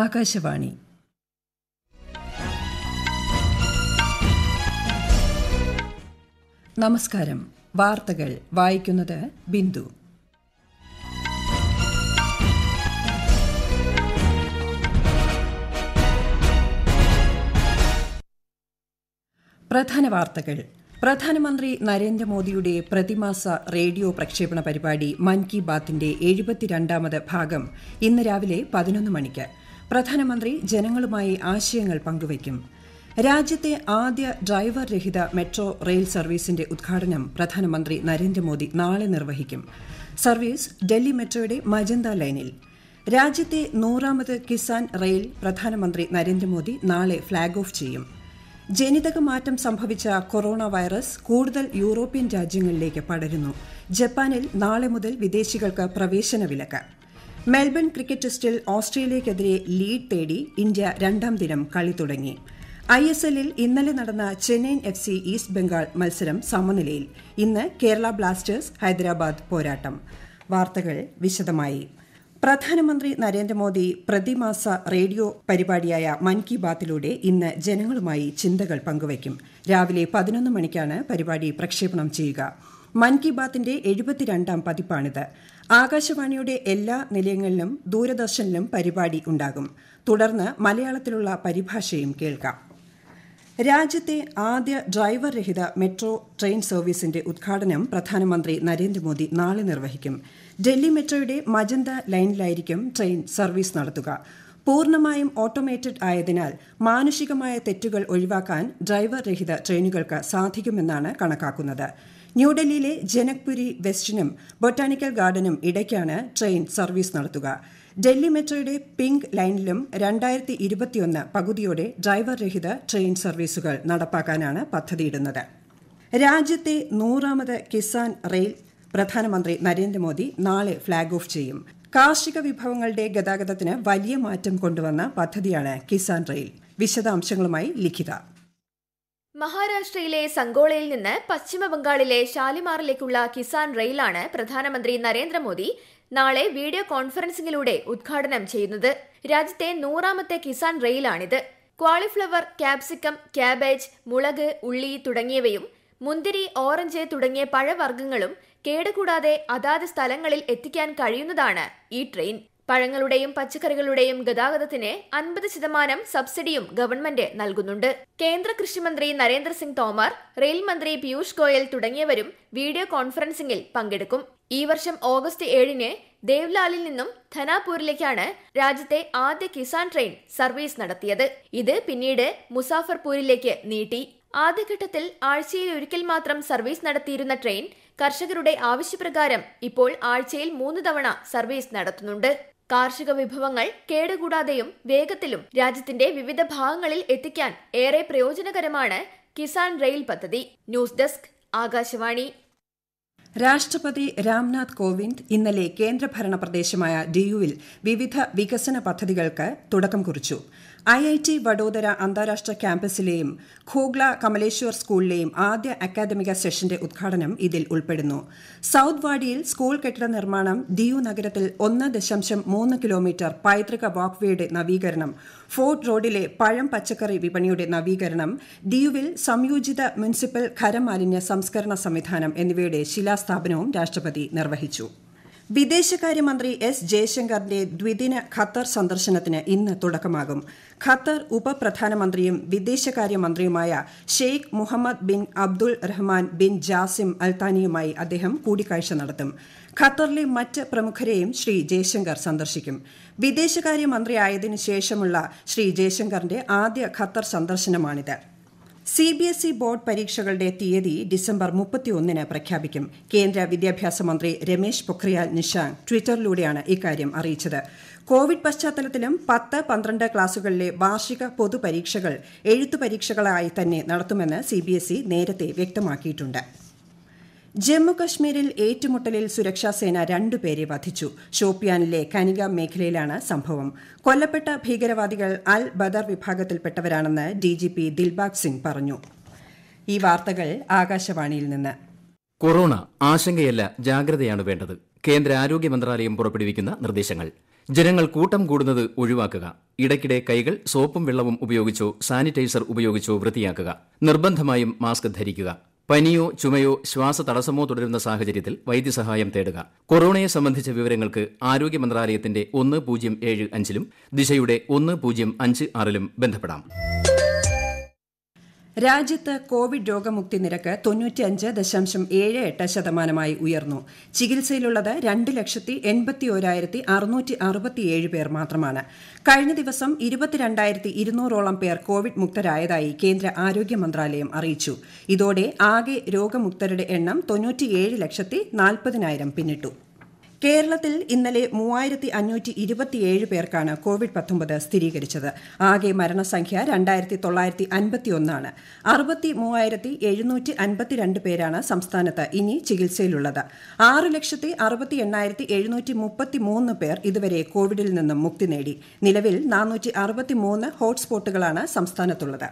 ആകാശവാണി നമസ്കാരം വാർത്തകൾ വായിക്കുന്നത് ബിന്ദു പ്രധാന വാർത്തകൾ പ്രധാനമന്ത്രി നരേന്ദ്രമോദിയുടെ പ്രതിമാസ റേഡിയോ പ്രക്ഷേപണ പരിപാടി മൻ കി ബാത്തിന്റെ എഴുപത്തിരണ്ടാമത് ഭാഗം ഇന്ന് രാവിലെ പതിനൊന്ന് മണിക്ക് പ്രധാനമന്ത്രി ജനങ്ങളുമായി ആശയങ്ങൾ പങ്കുവയ്ക്കും രാജ്യത്തെ ആദ്യ ഡ്രൈവർ രഹിത മെട്രോ റെയിൽ സർവീസിന്റെ ഉദ്ഘാടനം പ്രധാനമന്ത്രി നരേന്ദ്രമോദി നാളെ നിർവഹിക്കും സർവീസ് ഡൽഹി മെട്രോയുടെ മജന്ത ലൈനിൽ രാജ്യത്തെ നൂറാമത് കിസാൻ റെയിൽ പ്രധാനമന്ത്രി നരേന്ദ്രമോദി നാളെ ഫ്ളാഗ് ഓഫ് ചെയ്യും ജനിതക മാറ്റം സംഭവിച്ച കൊറോണ വൈറസ് കൂടുതൽ യൂറോപ്യൻ രാജ്യങ്ങളിലേക്ക് പടരുന്നു ജപ്പാനിൽ നാളെ മുതൽ വിദേശികൾക്ക് പ്രവേശന വിലക്ക് മെൽബൺ ക്രിക്കറ്റ് ടെസ്റ്റിൽ ഓസ്ട്രേലിയക്കെതിരെ ലീഡ് തേടി ഇന്ത്യ രണ്ടാം ദിനം കളി തുടങ്ങി ഐ എസ് എല്ലിൽ ഇന്നലെ നടന്ന Chennaiyin F C East Bengal മത്സരം സമനിലയിൽ ഇന്ന് കേരള ബ്ലാസ്റ്റേഴ്സ് ഹൈദരാബാദ് പോരാട്ടം വാർത്തകൾ വിശദമായി പ്രധാനമന്ത്രി നരേന്ദ്രമോദി പ്രതിമാസ റേഡിയോ പരിപാടിയായ മൻ കി ബാത്തിലൂടെ ഇന്ന് ജനങ്ങളുമായി ചിന്തകൾ പങ്കുവയ്ക്കും രാവിലെ പതിനൊന്ന് മണിക്കാണ് പരിപാടി പ്രക്ഷേപണം ചെയ്യുക മൻ കി ബാത്തിന്റെ എഴുപത്തിരണ്ടാം പതിപ്പാണിത് ആകാശവാണിയുടെ എല്ലാ നിലയങ്ങളിലും ദൂരദർശനിലും പരിപാടി ഉണ്ടാകും തുടർന്ന് മലയാളത്തിലുള്ള പരിഭാഷയും കേൾക്കാം രാജ്യത്തെ ആദ്യ ഡ്രൈവർ രഹിത മെട്രോ ട്രെയിൻ സർവീസിന്റെ ഉദ്ഘാടനം പ്രധാനമന്ത്രി നരേന്ദ്രമോദി നാളെ നിർവഹിക്കും ഡൽഹി മെട്രോയുടെ മജന്ത ലൈനിലായിരിക്കും ട്രെയിൻ സർവീസ് നടത്തുക പൂർണ്ണമായും ഓട്ടോമേറ്റഡ് ആയതിനാൽ മാനുഷികമായ തെറ്റുകൾ ഒഴിവാക്കാൻ ഡ്രൈവർ രഹിത ട്രെയിനുകൾക്ക് സാധിക്കുമെന്നാണ് കണക്കാക്കുന്നത് ന്യൂഡൽഹിയിലെ ജനക്പുരി വെസ്റ്റിനും ബൊട്ടാണിക്കൽ ഗാർഡനും ഇടയ്ക്കാണ് ട്രെയിൻ സർവീസ് നടത്തുക ഡൽഹി മെട്രോയുടെ പിങ്ക് ലൈനിലും രണ്ടായിരത്തി ഇരുപത്തിയൊന്ന് പകുതിയോടെ ഡ്രൈവർ രഹിത ട്രെയിൻ സർവീസുകൾ നടപ്പാക്കാനാണ് പദ്ധതിയിടുന്നത് രാജ്യത്തെ നൂറാമത് കിസാൻ റെയിൽ പ്രധാനമന്ത്രി നരേന്ദ്രമോദി നാളെ ഫ്ളാഗ് ഓഫ് ചെയ്യും കാർഷിക വിഭവങ്ങളുടെ ഗതാഗതത്തിന് വലിയ മാറ്റം കൊണ്ടുവന്ന പദ്ധതിയാണ് കിസാൻ റെയിൽ വിശദാംശങ്ങളുമായി ലിഖിത മഹാരാഷ്ട്രയിലെ സംഗോളയിൽ നിന്ന് പശ്ചിമ ബംഗാളിലെ ഷാലിമാറിലേക്കുള്ള കിസാൻ റെയിലാണ് പ്രധാനമന്ത്രി നരേന്ദ്രമോദി നാളെ വീഡിയോ കോൺഫറൻസിംഗിലൂടെ ഉദ്ഘാടനം ചെയ്യുന്നത് രാജ്യത്തെ നൂറാമത്തെ കിസാൻ റെയിലാണിത് ക്വാളിഫ്ലവർ ക്യാപ്സിക്കം ക്യാബേജ് മുളക് ഉള്ളി തുടങ്ങിയവയും മുന്തിരി ഓറഞ്ച് തുടങ്ങിയ പഴവർഗ്ഗങ്ങളും കേടുകൂടാതെ അതാത് സ്ഥലങ്ങളിൽ എത്തിക്കാൻ കഴിയുന്നതാണ് ഈ ട്രെയിൻ പഴങ്ങളുടെയും പച്ചക്കറികളുടെയും ഗതാഗതത്തിന് അൻപത് ശതമാനം സബ്സിഡിയും ഗവൺമെന്റ് നൽകുന്നുണ്ട് കേന്ദ്ര കൃഷിമന്ത്രി നരേന്ദ്രസിംഗ് തോമർ റെയിൽ മന്ത്രി പീയൂഷ് ഗോയൽ തുടങ്ങിയവരും വീഡിയോ കോൺഫറൻസിംഗിൽ പങ്കെടുക്കും ഈ വർഷം ഓഗസ്റ്റ് ഏഴിന് ദേവ്ലാലിൽ നിന്നും ധനാപൂരിലേക്കാണ് രാജ്യത്തെ ആദ്യ കിസാൻ ട്രെയിൻ സർവീസ് നടത്തിയത് ഇത് പിന്നീട് മുസാഫർപൂരിലേക്ക് നീട്ടി ആദ്യഘട്ടത്തിൽ ആഴ്ചയിൽ ഒരിക്കൽ മാത്രം സർവീസ് നടത്തിയിരുന്ന ട്രെയിൻ കർഷകരുടെ ആവശ്യപ്രകാരം ഇപ്പോൾ ആഴ്ചയിൽ മൂന്ന് തവണ സർവീസ് നടത്തുന്നുണ്ട് കാർഷിക വിഭവങ്ങൾ കേടുകൂടാതെയും വേഗത്തിലും രാജ്യത്തിന്റെ വിവിധ ഭാഗങ്ങളിൽ എത്തിക്കാൻ ഏറെ പ്രയോജനകരമാണ് കിസാൻ റെയിൽ പദ്ധതി ന്യൂസ് ഡെസ്ക് ആകാശവാണി രാഷ്ട്രപതി രാംനാഥ് കോവിന്ദ് ഇന്നലെ കേന്ദ്രഭരണ പ്രദേശമായ ഡിയുവിൽ വിവിധ വികസന പദ്ധതികൾക്ക് തുടക്കം കുറിച്ചു ഐ ഐ ടി വഡോദര അന്താരാഷ്ട്ര ക്യാമ്പസിലെയും ഖോഗ്ല കമലേശ്വർ സ്കൂളിലെയും ആദ്യ അക്കാദമിക സെഷന്റെ ഉദ്ഘാടനം ഇതിൽ ഉൾപ്പെടുന്നു സൌത്ത് വാഡിയിൽ സ്കൂൾ കെട്ടിട നിർമ്മാണം ദിയു നഗരത്തിൽ ഒന്ന് ദശാംശം മൂന്ന് കിലോമീറ്റർ പൈതൃക വാക്വേയുടെ നവീകരണം ഫോർട്ട് റോഡിലെ പഴം പച്ചക്കറി വിപണിയുടെ നവീകരണം ദിയുവിൽ സംയോജിത മുനിസിപ്പൽ ഖരമാലിന്യ സംസ്കരണ സംവിധാനം എന്നിവയുടെ ശിലാസ്ഥാപനവും രാഷ്ട്രപതി നിർവഹിച്ചു വിദേശകാര്യമന്ത്രി എസ് ജയശങ്കറിന്റെ ദ്വിദിന ഖത്തർ സന്ദർശനത്തിന് ഇന്ന് തുടക്കമാകും ഖത്തർ ഉപപ്രധാനമന്ത്രിയും വിദേശകാര്യമന്ത്രിയുമായ Sheikh Mohammed bin Abdul Rahman bin Jassim അൽത്താനിയുമായി അദ്ദേഹം കൂടിക്കാഴ്ച നടത്തും ഖത്തറിലെ മറ്റ് പ്രമുഖരെയും ശ്രീ ജയശങ്കർ സന്ദർശിക്കും വിദേശകാര്യമന്ത്രിയായതിനു ശേഷമുള്ള ശ്രീ ജയശങ്കറിന്റെ ആദ്യ ഖത്തർ സന്ദർശനമാണിത് C B S E board പരീക്ഷകളുടെ തീയതി ഡിസംബർ മുപ്പത്തിയൊന്നിന് പ്രഖ്യാപിക്കും കേന്ദ്ര വിദ്യാഭ്യാസ മന്ത്രി രമേശ് പൊഖ്രിയാൽ നിഷാങ്ക് ട്വിറ്ററിലൂടെയാണ് ഇക്കാര്യം അറിയിച്ചത് കോവിഡ് പശ്ചാത്തലത്തിലും പത്ത് പന്ത്രണ്ട് ക്ലാസുകളിലെ വാർഷിക പൊതുപരീക്ഷകൾ എഴുത്തു പരീക്ഷകളായി തന്നെ നടത്തുമെന്ന് സി നേരത്തെ വ്യക്തമാക്കിയിട്ടുണ്ട് ജമ്മുകശ്മീരിൽ ഏറ്റുമുട്ടലിൽ സുരക്ഷാസേന രണ്ടുപേരെ വധിച്ചു ഷോപ്പിയാനിലെ കനിക മേഖലയിലാണ് സംഭവം കൊല്ലപ്പെട്ട ഭീകരവാദികൾ അൽ ബദർ വിഭാഗത്തിൽപ്പെട്ടവരാണെന്ന് ഡിജിപി ദിൽബാഗ് സിംഗ് പറഞ്ഞു ഈ വാർത്തകൾ ആകാശവാണിയിൽ നിന്ന് കൊറോണ ആശങ്കയല്ല ജാഗ്രതയാണ് വേണ്ടത് കേന്ദ്ര ആരോഗ്യ മന്ത്രാലയം പുറപ്പെടുവിക്കുന്ന നിർദ്ദേശങ്ങൾ ജനങ്ങൾ കൂട്ടം കൂടുന്നത് ഒഴിവാക്കുക ഇടയ്ക്കിടെ കൈകൾ സോപ്പും വെള്ളവും ഉപയോഗിച്ചോ സാനിറ്റൈസർ ഉപയോഗിച്ചോ വൃത്തിയാക്കുക നിർബന്ധമായും മാസ്ക് ധരിക്കുക പനിയോ ചുമയോ തടസ്സമോ തുടരുന്ന സാഹചര്യത്തിൽ വൈദ്യസഹായം തേടുക കൊറോണയെ സംബന്ധിച്ച വിവരങ്ങൾക്ക് ആരോഗ്യ മന്ത്രാലയത്തിന്റെ ഒന്ന് പൂജ്യം ഏഴ് അഞ്ചിലും ദിശയുടെ ഒന്ന് പൂജ്യം അഞ്ച് ആറിലും ബന്ധപ്പെടാം രാജ്യത്ത് കോവിഡ് രോഗമുക്തി നിരക്ക് തൊണ്ണൂറ്റിയഞ്ച് ദശാംശം ഏഴ് എട്ട് ശതമാനമായി ഉയർന്നു ചികിത്സയിലുള്ളത് രണ്ട് ലക്ഷത്തി എൺപത്തി ഒരായിരത്തി അറുന്നൂറ്റി അറുപത്തിയേഴ് പേർ മാത്രമാണ് കഴിഞ്ഞ ദിവസം ഇരുപത്തിരണ്ടായിരത്തി ഇരുന്നൂറോളം പേർ കോവിഡ് മുക്തരായതായി കേന്ദ്ര ആരോഗ്യ മന്ത്രാലയം അറിയിച്ചു ഇതോടെ ആകെ രോഗമുക്തരുടെ എണ്ണം തൊണ്ണൂറ്റിയേഴ് ലക്ഷത്തി നാൽപ്പതിനായിരം പിന്നിട്ടു കേരളത്തിൽ ഇന്നലെ മൂവായിരത്തി അഞ്ഞൂറ്റി ഇരുപത്തിയേഴ് പേർക്കാണ് കോവിഡ് പത്തൊമ്പത് സ്ഥിരീകരിച്ചത് ആകെ മരണസംഖ്യ രണ്ടായിരത്തി തൊള്ളായിരത്തി അൻപത്തി ഒന്നാണ് അറുപത്തി മൂവായിരത്തി എഴുന്നൂറ്റി അൻപത്തിരണ്ട് പേരാണ് സംസ്ഥാനത്ത് ഇനി ചികിത്സയിലുള്ളത് ആറ് ലക്ഷത്തി അറുപത്തി എണ്ണായിരത്തി എഴുന്നൂറ്റി മുപ്പത്തി മൂന്ന് പേർ ഇതുവരെ കോവിഡിൽ നിന്നും മുക്തി നേടി നിലവിൽ നാനൂറ്റി അറുപത്തി മൂന്ന് ഹോട്ട്സ്പോട്ടുകളാണ് സംസ്ഥാനത്തുള്ളത്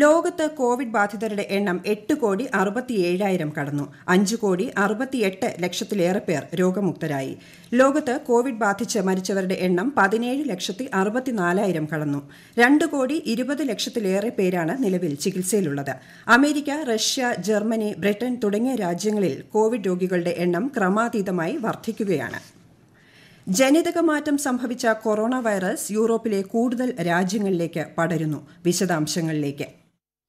ലോകത്ത് കോവിഡ് ബാധിതരുടെ എണ്ണം എട്ട് കോടി അറുപത്തിയേഴായിരം കടന്നു അഞ്ച് കോടി അറുപത്തിയെട്ട് ലക്ഷത്തിലേറെ പേർ രോഗമുക്തരായി ലോകത്ത് കോവിഡ് ബാധിച്ച് മരിച്ചവരുടെ എണ്ണം പതിനേഴ് ലക്ഷത്തി അറുപത്തിനാലായിരം കടന്നു രണ്ട് കോടി ഇരുപത് ലക്ഷത്തിലേറെ പേരാണ് നിലവിൽ ചികിത്സയിലുള്ളത് അമേരിക്ക റഷ്യ ജർമ്മനി ബ്രിട്ടൻ തുടങ്ങിയ രാജ്യങ്ങളിൽ കോവിഡ് രോഗികളുടെ എണ്ണം ക്രമാതീതമായി വർദ്ധിക്കുകയാണ് ജനിതക മാറ്റം സംഭവിച്ച കൊറോണ വൈറസ് യൂറോപ്പിലെ കൂടുതൽ രാജ്യങ്ങളിലേക്ക് പടരുന്നു വിശദാംശങ്ങളിലേക്ക്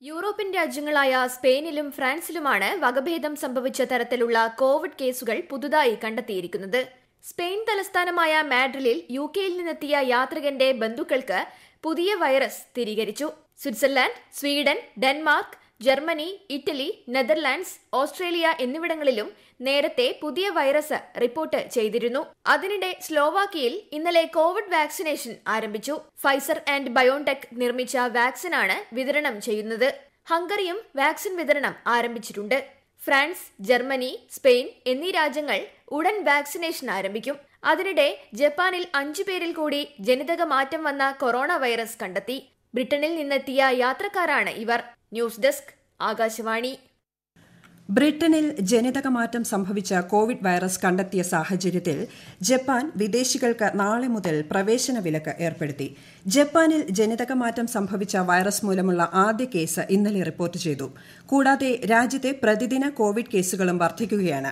യൂറോപ്യൻ രാജ്യങ്ങളായ സ്പെയിനിലും ഫ്രാൻസിലുമാണ് വകഭേദം സംഭവിച്ച തരത്തിലുള്ള കോവിഡ് കേസുകൾ പുതുതായി കണ്ടെത്തിയിരിക്കുന്നത് സ്പെയിൻ തലസ്ഥാനമായ മാഡ്രിലിൽ യു കെയിൽ നിന്നെത്തിയ യാത്രികന്റെ ബന്ധുക്കൾക്ക് പുതിയ വൈറസ് സ്ഥിരീകരിച്ചു Switzerland Sweden Denmark Germany Italy Netherlands Australia എന്നിവിടങ്ങളിലും നേരത്തെ പുതിയ വൈറസ് റിപ്പോർട്ട് ചെയ്തിരുന്നു അതിനിടെ സ്ലോവാക്കിയയിൽ ഇന്നലെ കോവിഡ് വാക്സിനേഷൻ ആരംഭിച്ചു ഫൈസർ ആൻഡ് ബയോൺടെക് നിർമ്മിച്ച വാക്സിനാണ് വിതരണം ചെയ്യുന്നത് ഹംഗറിയും വാക്സിൻ വിതരണം ആരംഭിച്ചിട്ടുണ്ട് ഫ്രാൻസ് ജർമ്മനി സ്പെയിൻ എന്നീ രാജ്യങ്ങൾ ഉടൻ വാക്സിനേഷൻ ആരംഭിക്കും അതിനിടെ ജപ്പാനിൽ അഞ്ചു പേരിൽ കൂടി ജനിതക മാറ്റം വന്ന കൊറോണ വൈറസ് കണ്ടെത്തി ബ്രിട്ടനിൽ നിന്നെത്തിയ യാത്രക്കാരാണ് ഇവർ ന്യൂസ് ഡെസ്ക് ആകാശവാണി ബ്രിട്ടനിൽ ജനിതക മാറ്റം സംഭവിച്ച കോവിഡ് വൈറസ് കണ്ടെത്തിയ സാഹചര്യത്തിൽ ജപ്പാൻ വിദേശികൾക്ക് നാളെ മുതൽ പ്രവേശന വിലക്ക് ഏർപ്പെടുത്തി ജപ്പാനിൽ ജനിതക മാറ്റം സംഭവിച്ച വൈറസ് മൂലമുള്ള ആദ്യ കേസ് ഇന്നലെ റിപ്പോർട്ട് ചെയ്തു കൂടാതെ രാജ്യത്തെ പ്രതിദിന കോവിഡ് കേസുകളും വർദ്ധിക്കുകയാണ്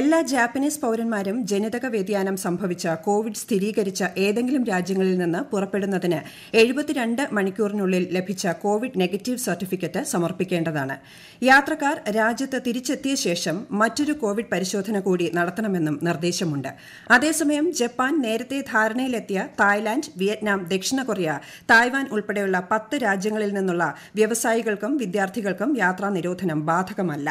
എല്ലാ ജാപ്പനീസ് പൌരന്മാരും ജനിതക വ്യതിയാനം സംഭവിച്ച കോവിഡ് സ്ഥിരീകരിച്ച ഏതെങ്കിലും രാജ്യങ്ങളിൽ നിന്ന് പുറപ്പെടുന്നതിന് എഴുപത്തിരണ്ട് മണിക്കൂറിനുള്ളിൽ ലഭിച്ച കോവിഡ് നെഗറ്റീവ് സർട്ടിഫിക്കറ്റ് സമർപ്പിക്കേണ്ടതാണ് യാത്രക്കാർ രാജ്യത്ത് തിരിച്ചെത്തിയ ശേഷം മറ്റൊരു കോവിഡ് പരിശോധന കൂടി നടത്തണമെന്നും നിർദ്ദേശമുണ്ട് അതേസമയം ജപ്പാൻ നേരത്തെ ധാരണയിലെത്തിയ തായ്ലാന്റ് വിയറ്റ്നാം ദക്ഷിണ കൊറിയ തായ്വാൻ ഉൾപ്പെടെയുള്ള പത്ത് രാജ്യങ്ങളിൽ നിന്നുള്ള വ്യവസായികൾക്കും വിദ്യാർത്ഥികൾക്കും യാത്രാ നിരോധനം ബാധകമല്ല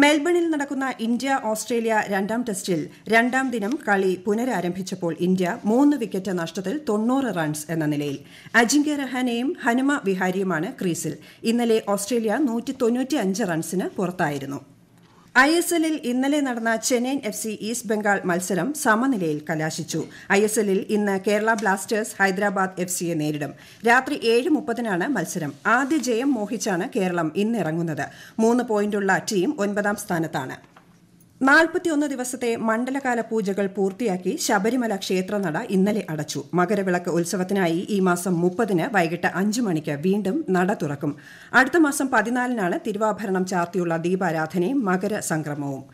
മെൽബണിൽ നടക്കുന്ന ഇന്ത്യ ഓസ്ട്രേലിയ രണ്ടാം ടെസ്റ്റിൽ രണ്ടാം ദിനം കളി പുനരാരംഭിച്ചപ്പോൾ ഇന്ത്യ മൂന്ന് വിക്കറ്റ് നഷ്ടത്തിൽ തൊണ്ണൂറ് റൺസ് എന്ന നിലയിൽ അജിങ്ക്യ രഹാനെയും ഹനുമ വിഹാരിയുമാണ് ക്രീസിൽ ഇന്നലെ ഓസ്ട്രേലിയ നൂറ്റി റൺസിന് പുറത്തായിരുന്നു ഐ എസ് എല്ലിൽ ഇന്നലെ നടന്ന Chennaiyin F C East Bengal മത്സരം സമനിലയിൽ കലാശിച്ചു ഐ എസ് എല്ലിൽ ഇന്ന് കേരള ബ്ലാസ്റ്റേഴ്സ് ഹൈദരാബാദ് എഫ് സിയെ നേരിടും രാത്രി ഏഴ് മുപ്പതിനാണ് മത്സരം ആദ്യ ജയം മോഹിച്ചാണ് കേരളം ഇന്നിറങ്ങുന്നത് മൂന്ന് പോയിന്റുള്ള ടീം ഒൻപതാം സ്ഥാനത്താണ് നാൽപ്പത്തിയൊന്ന് ദിവസത്തെ മണ്ഡലകാല പൂജകൾ പൂർത്തിയാക്കി ശബരിമല ക്ഷേത്രനട ഇന്നലെ അടച്ചു മകരവിളക്ക് ഉത്സവത്തിനായി ഈ മാസം മുപ്പതിന് വൈകിട്ട് അഞ്ചു മണിക്ക് വീണ്ടും നട തുറക്കും അടുത്ത മാസം പതിനാലിനാണ് തിരുവാഭരണം ചാർത്തിയുള്ള ദീപാരാധനയും മകര സംക്രമവും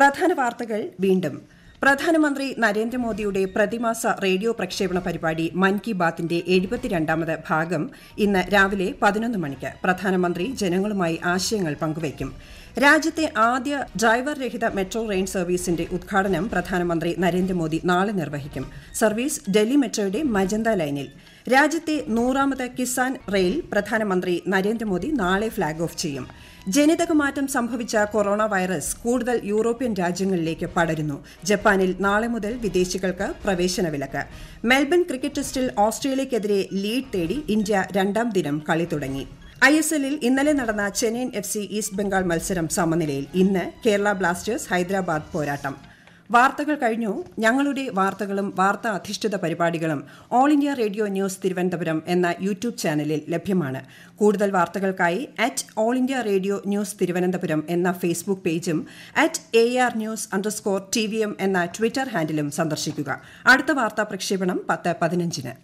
പ്രധാന വാർത്തകൾ വീണ്ടും പ്രധാനമന്ത്രി നരേന്ദ്രമോദിയുടെ പ്രതിമാസ റേഡിയോ പ്രക്ഷേപണ പരിപാടി മൻ കി ബാത്തിന്റെ എഴുപത്തിരണ്ടാമത് ഭാഗം ഇന്ന് രാവിലെ പതിനൊന്ന് മണിക്ക് പ്രധാനമന്ത്രി ജനങ്ങളുമായി ആശയങ്ങൾ പങ്കുവയ്ക്കും രാജ്യത്തെ ആദ്യ ഡ്രൈവർ രഹിത മെട്രോ റെയിൽ സർവീസിന്റെ ഉദ്ഘാടനം പ്രധാനമന്ത്രി നരേന്ദ്രമോദി നാളെ നിർവഹിക്കും സർവീസ് ഡൽഹി മെട്രോയുടെ മജന്ത ലൈനിൽ രാജ്യത്തെ നൂറാമത് കിസാൻ റെയിൽ പ്രധാനമന്ത്രി നരേന്ദ്രമോദി നാളെ ഫ്ളാഗ് ഓഫ് ചെയ്യും ജനിതക മാറ്റം സംഭവിച്ച കൊറോണ വൈറസ് കൂടുതൽ യൂറോപ്യൻ രാജ്യങ്ങളിലേക്ക് പടരുന്നു ജപ്പാനിൽ നാളെ മുതൽ വിദേശികൾക്ക് പ്രവേശന വിലക്ക് മെൽബൺ ക്രിക്കറ്റ് ടെസ്റ്റിൽ ഓസ്ട്രേലിയക്കെതിരെ ലീഡ് തേടി ഇന്ത്യ രണ്ടാം ദിനം കളി തുടങ്ങി ഐ എസ് എല്ലിൽ ഇന്നലെ നടന്ന Chennaiyin F C East Bengal മത്സരം സമനിലയിൽ ഇന്ന് കേരള ബ്ലാസ്റ്റേഴ്സ് ഹൈദരാബാദ് പോരാട്ടം വാർത്തകൾ കഴിഞ്ഞു ഞങ്ങളുടെ വാർത്തകളും വാർത്താ അധിഷ്ഠിത പരിപാടികളും All India Radio News Thiruvananthapuram എന്ന യൂട്യൂബ് ചാനലിൽ ലഭ്യമാണ് കൂടുതൽ വാർത്തകൾക്കായി at All India Radio News Thiruvananthapuram എന്ന ഫേസ്ബുക്ക് പേജും at A R news underscore T V M എന്ന ട്വിറ്റർ ഹാൻഡിലും സന്ദർശിക്കുക അടുത്ത വാർത്താ പ്രക്ഷേപണം പത്ത് പതിനഞ്ചിന്